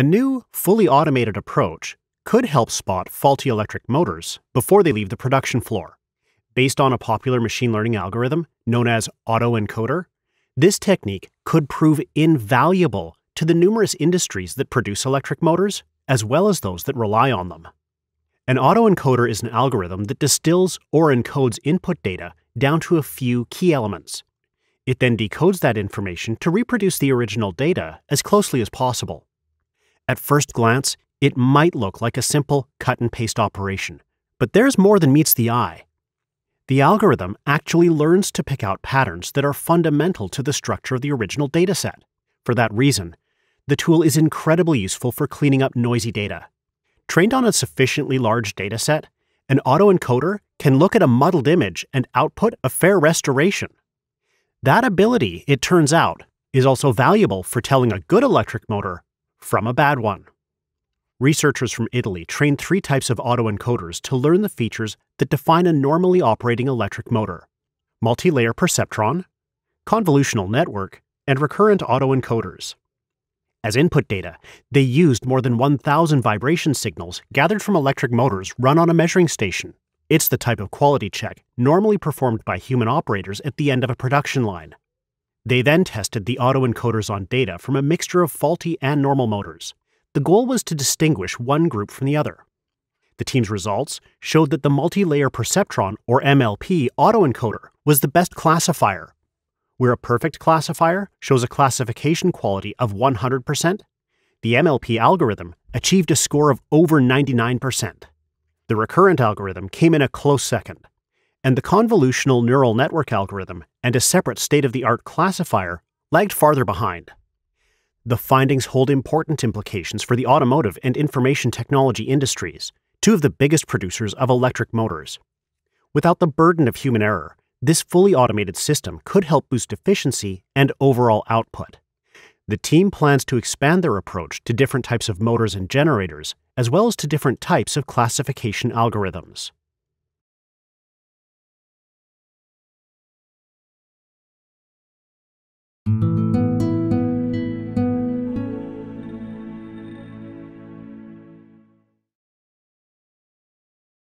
A new, fully automated approach could help spot faulty electric motors before they leave the production floor. Based on a popular machine learning algorithm known as autoencoder, this technique could prove invaluable to the numerous industries that produce electric motors, as well as those that rely on them. An autoencoder is an algorithm that distills or encodes input data down to a few key elements. It then decodes that information to reproduce the original data as closely as possible. At first glance, it might look like a simple cut and paste operation, but there's more than meets the eye. The algorithm actually learns to pick out patterns that are fundamental to the structure of the original dataset. For that reason, the tool is incredibly useful for cleaning up noisy data. Trained on a sufficiently large dataset, an autoencoder can look at a muddled image and output a fair restoration. That ability, it turns out, is also valuable for telling a good electric motor from a bad one. Researchers from Italy trained three types of autoencoders to learn the features that define a normally operating electric motor multi-layer perceptron, convolutional network, and recurrent autoencoders. As input data, they used more than 1,000 vibration signals gathered from electric motors run on a measuring station. It's the type of quality check normally performed by human operators at the end of a production line, they then tested the autoencoders on data from a mixture of faulty and normal motors. The goal was to distinguish one group from the other. The team's results showed that the multi-layer perceptron, or MLP, autoencoder was the best classifier, where a perfect classifier shows a classification quality of 100%, the MLP algorithm achieved a score of over 99%. The recurrent algorithm came in a close second, and the convolutional neural network algorithm and a separate state of the art classifier lagged farther behind. The findings hold important implications for the automotive and information technology industries, two of the biggest producers of electric motors. Without the burden of human error, this fully automated system could help boost efficiency and overall output. The team plans to expand their approach to different types of motors and generators, as well as to different types of classification algorithms. Thank you.